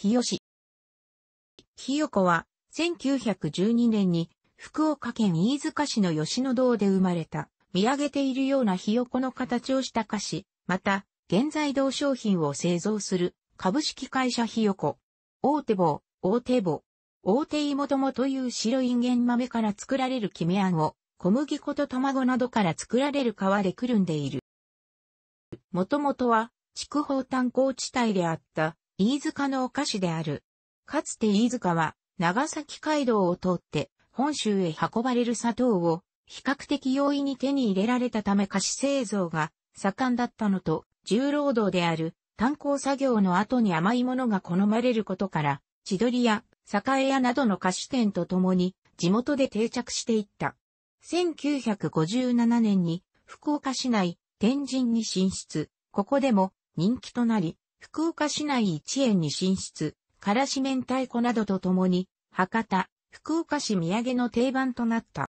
日吉。ひよこは、1912年に、福岡県飯塚市の吉野堂で生まれた、見上げているようなひよこの形をした菓子、また、現在同商品を製造する、株式会社ひよこ。大手棒、大手棒。大手芋もという白いんげん豆から作られるきめあんを、小麦粉と卵などから作られる皮でくるんでいる。もともとは、筑豊炭鉱地帯であった飯塚のお菓子である。かつて飯塚は、長崎街道を通って、本州へ運ばれる砂糖を、比較的容易に手に入れられたため菓子製造が盛んだったのと、重労働である炭鉱作業の後に甘いものが好まれることから、千鳥屋、栄屋などの菓子店とともに地元で定着していった。1957年に福岡市内、天神に進出、ここでも人気となり、福岡市内一円に進出、からし明太子などとともに、博多、福岡市土産の定番となった。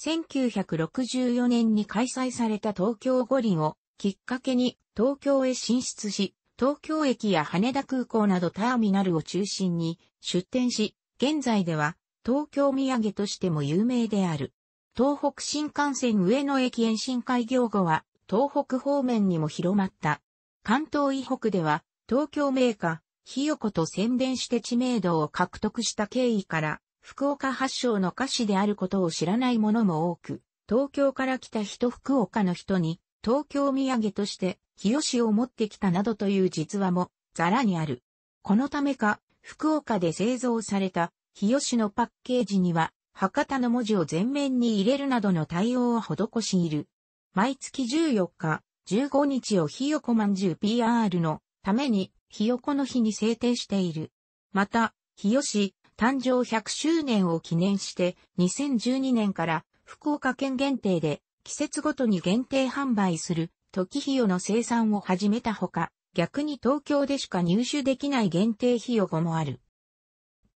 1964年に開催された東京五輪をきっかけに東京へ進出し、東京駅や羽田空港などターミナルを中心に出店し、現在では東京土産としても有名である。東北新幹線上野駅延伸開業後は東北方面にも広まった関東以北では、東京名家、ひよこと宣伝して知名度を獲得した経緯から、福岡発祥の歌詞であることを知らない者も多く、東京から来た人福岡の人に、東京土産として、日吉を持ってきたなどという実話も、ザラにある。このためか、福岡で製造された、日吉のパッケージには、博多の文字を前面に入れるなどの対応を施しいる。毎月14日、15日をひよこまんじゅう PR のためにひよこの日に制定している。また、ひよ市誕生100周年を記念して2012年から福岡県限定で季節ごとに限定販売する時ひよの生産を始めたほか、逆に東京でしか入手できない限定ひよこもある。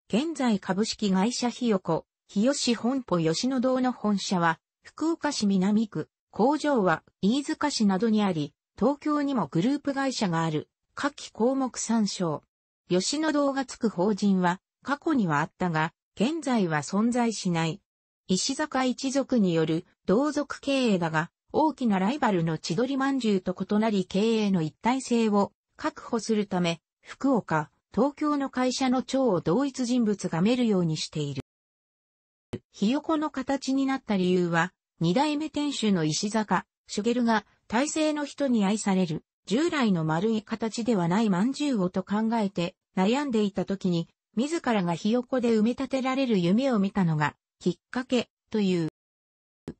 現在株式会社ひよこ、日吉本舗吉野堂の本社は、福岡市南区工場は飯塚市などにあり、東京にもグループ会社がある。下記項目参照。吉野堂がつく法人は過去にはあったが、現在は存在しない。石坂一族による同族経営だが、大きなライバルの千鳥万獣と異なり経営の一体性を確保するため、福岡、東京の会社の長を同一人物がめるようにしている。ひよこの形になった理由は、二代目店主の石坂、ルが、大勢の人に愛される、従来の丸い形ではない饅頭をと考えて、悩んでいた時に、自らがひよこで埋め立てられる夢を見たのが、きっかけ、という。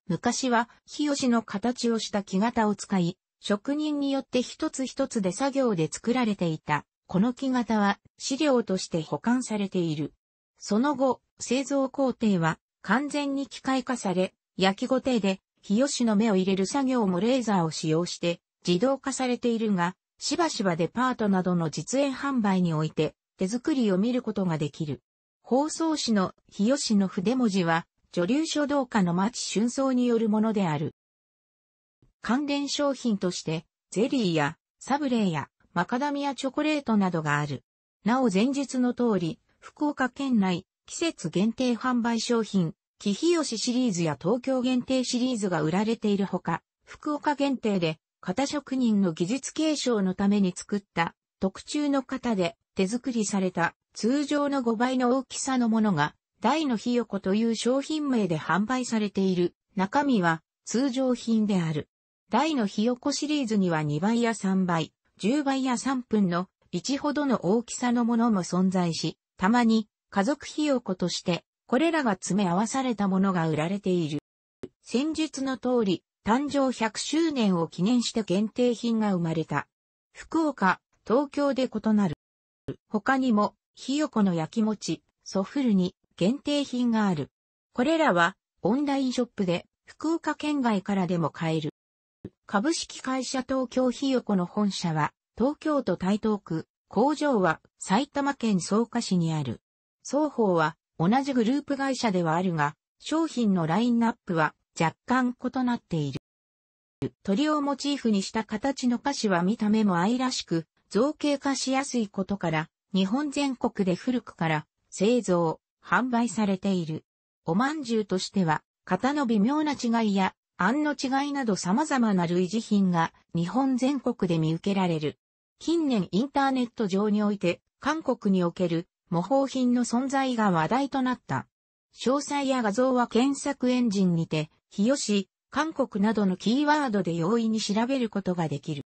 昔は、日吉の形をした木型を使い、職人によって一つ一つで作業で作られていた。この木型は資料として保管されている。その後、製造工程は完全に機械化され、焼きごてで、日吉の目を入れる作業もレーザーを使用して自動化されているが、しばしばデパートなどの実演販売において手作りを見ることができる。包装紙の日吉の筆文字は、女流書道家の町春草によるものである。関連商品として、ゼリーやサブレーやマカダミアチョコレートなどがある。なお前述の通り、福岡県内、季節限定販売商品、木日吉シリーズや東京限定シリーズが売られているほか、福岡限定で、型職人の技術継承のために作った特注の型で手作りされた通常の5倍の大きさのものが大のひよこという商品名で販売されている中身は通常品である。大のひよこシリーズには2倍や3倍、10倍や3分の1ほどの大きさのものも存在し、たまに家族ひよことしてこれらが詰め合わされたものが売られている。先述の通り、誕生100周年を記念して限定品が生まれた。福岡、東京で異なる。他にも、ひよこの焼き餅、ソフルに限定品がある。これらは、オンラインショップで、福岡県外からでも買える。株式会社東京ひよこの本社は、東京都台東区、工場は埼玉県草加市にある。双方は同じグループ会社ではあるが、商品のラインナップは若干異なっている。鳥をモチーフにした形の菓子は見た目も愛らしく、造形化しやすいことから、日本全国で古くから製造、販売されている。おまんじゅうとしては、型の微妙な違いや、案の違いなど様々な類似品が日本全国で見受けられる。近年インターネット上において、韓国における模倣品の存在が話題となった。詳細や画像は検索エンジンにて、日吉、韓国などのキーワードで容易に調べることができる。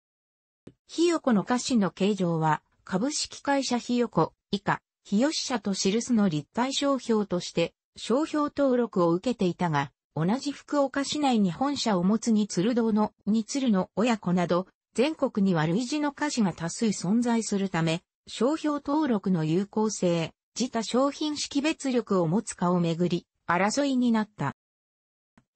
ひよこの歌詞の形状は、株式会社ひよこ以下、日吉社と記すの立体商標として、商標登録を受けていたが、同じ福岡市内に本社を持つに鶴堂の、に鶴の親子など、全国には類似の歌詞が多数存在するため、商標登録の有効性、自他商品識別力を持つかをめぐり、争いになった。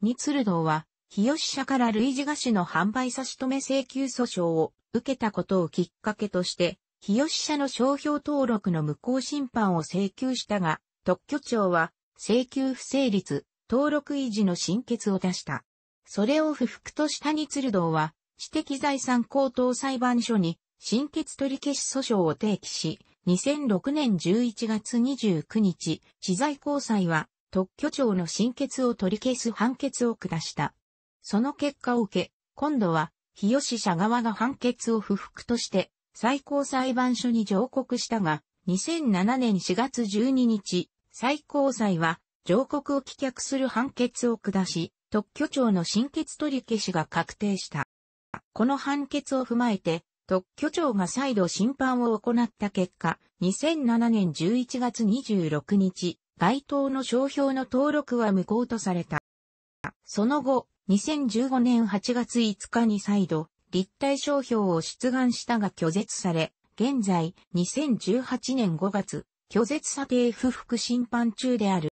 ニツルドーは、日吉社から類似菓子の販売差し止め請求訴訟を受けたことをきっかけとして、日吉社の商標登録の無効審判を請求したが、特許庁は請求不成立、登録維持の審決を出した。それを不服としたニツルドーは、知的財産高等裁判所に新決取り消し訴訟を提起し、2006年11月29日、知財高裁は特許庁の新決を取り消す判決を下した。その結果を受け、今度は日吉社側が判決を不服として最高裁判所に上告したが、2007年4月12日、最高裁は上告を棄却する判決を下し、特許庁の新決取り消しが確定した。この判決を踏まえて、特許庁が再度審判を行った結果、2007年11月26日、該当の商標の登録は無効とされた。その後、2015年8月5日に再度、立体商標を出願したが拒絶され、現在、2018年5月、拒絶査定不服審判中である。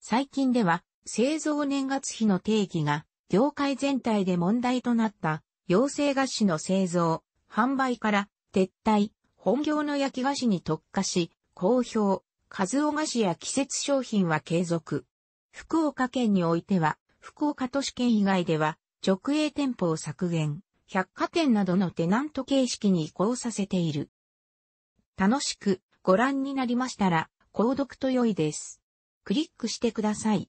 最近では、製造年月日の定義が、業界全体で問題となった、養成菓子の製造、販売から撤退、本業の焼き菓子に特化し、好評、数お菓子や季節商品は継続。福岡県においては、福岡都市圏以外では、直営店舗を削減、百貨店などのテナント形式に移行させている。楽しくご覧になりましたら、購読と良いです。クリックしてください。